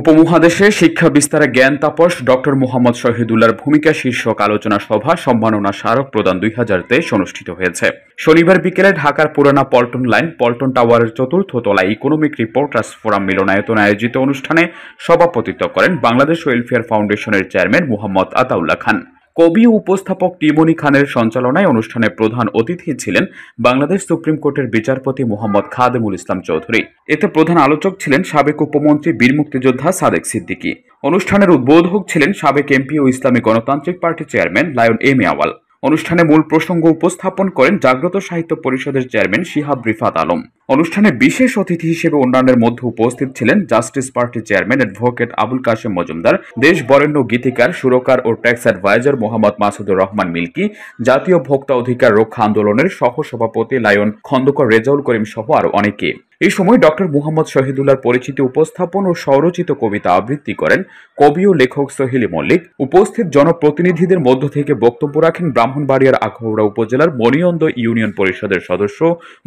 উপমহাদেশে শিক্ষা বিস্তারে জ্ঞান তাপস ডক্টর মোহাম্মদ শহীদুল্লাহর ভূমিকা শীর্ষক আলোচনা সভা সম্মাননা স্মারক প্রদান দুই হাজার তেইশ অনুষ্ঠিত হয়েছে শনিবার বিকেলে ঢাকার পুরানা পল্টন লাইন পল্টন টাওয়ারের চতুর্থ তলায় ইকোনমিক রিপোর্টার্স ফোরাম মিলনায়তন আয়োজিত অনুষ্ঠানে সভাপতিত্ব করেন বাংলাদেশ ওয়েলফেয়ার ফাউন্ডেশনের চেয়ারম্যান মোহাম্মদ আতাউল্লাহ খান কবি উপস্থাপক টিমনি খানের সঞ্চালনায় অনুষ্ঠানে প্রধান অতিথি ছিলেন বাংলাদেশ সুপ্রিম কোর্টের বিচারপতি মোহাম্মদ খাদেমুল ইসলাম চৌধুরী এতে প্রধান আলোচক ছিলেন সাবেক উপমন্ত্রী বীর মুক্তিযোদ্ধা সাদেক সিদ্দিকী অনুষ্ঠানের উদ্বোধক ছিলেন সাবেক এমপি ও ইসলামী গণতান্ত্রিক party chairman lion M Awal অনুষ্ঠানে মূল প্রসঙ্গ উপস্থাপন করেন জাগ্রত সাহিত্য পরিষদের চেয়ারম্যান শিহাব রিফাত আলম অনুষ্ঠানে বিশেষ অতিথি হিসেবে অন্যান্যের মধ্যে উপস্থিত ছিলেন জাস্টিস পার্টির চেয়ারম্যান অ্যাডভোকেট আবুল কাশেম মজুমদার দেশ বরেণ্য গীতিকার সুরকার ও ট্যাক্স অ্যাডভাইজার মোহাম্মদ মাসুদুর রহমান মিল্কি জাতীয় ভোক্তা অধিকার রক্ষা আন্দোলনের সহ সভাপতি লায়ন খন্দকর রেজাউল করিম সহ আরও অনেকে এই সময় ডক্টর মুহম্মদ শহীদুল্লাহর পরিচিত উপস্থাপন ও স্বরচিত কবিতা আবৃত্তি করেন কবি ও লেখক সহিলি মল্লিক উপস্থিত জনপ্রতিনিধিদের মধ্য থেকে বক্তব্য রাখেন ব্রাহ্মণবাড়িয়ার আখৌড়া উপজেলার মণিয়ন্দ ইউনিয়ন পরিষদের সদস্য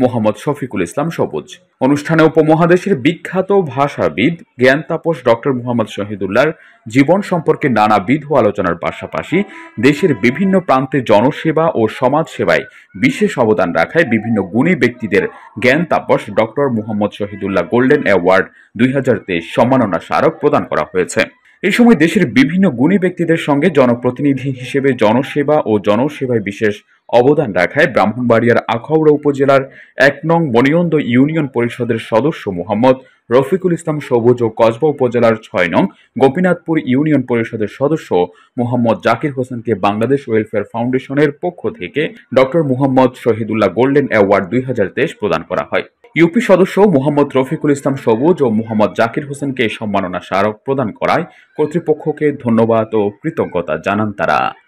মোহাম্মদ শফিকুল ইসলাম সবুজ অনুষ্ঠানে উপমহাদেশের বিখ্যাত ভাষাবিদ জ্ঞান তাপস ডক্টর মুহম্মদ শহীদুল্লাহর জীবন সম্পর্কে নানা বিধ আলোচনার পাশাপাশি দেশের বিভিন্ন প্রান্তে জনসেবা ও সমাজ সেবায় বিশেষ অবদান রাখায় বিভিন্ন গুণী ব্যক্তিদের জ্ঞান তাপস doctor Mohammad Shahidullah golden award দুই সম্মাননা স্মারক প্রদান করা হয়েছে এই সময় দেশের বিভিন্ন গুণী ব্যক্তিদের সঙ্গে জনপ্রতিনিধি হিসেবে জনসেবা ও জনসেবায় বিশেষ অবদান রাখায় ব্রাহ্মণবাড়িয়ার আখাউড়া উপজেলার এক নং মনিয়ন্দ ইউনিয়ন পরিষদের সদস্য মোহাম্মদ রফিকুল ইসলাম সবুজ ও কসবা উপজেলার ছয় নং গোপীনাথপুর ইউনিয়ন পরিষদের সদস্য মোহাম্মদ জাকির হোসেনকে বাংলাদেশ ওয়েলফেয়ার ফাউন্ডেশনের পক্ষ থেকে doctor Mohammad Shahidullah golden award দুই প্রদান করা হয় ইউপি সদস্য মোহাম্মদ রফিকুল ইসলাম সবুজ ও মোহাম্মদ জাকির হোসেনকে সম্মাননা স্মারক প্রদান করায় কর্তৃপক্ষকে ধন্যবাদ ও কৃতজ্ঞতা জানান তারা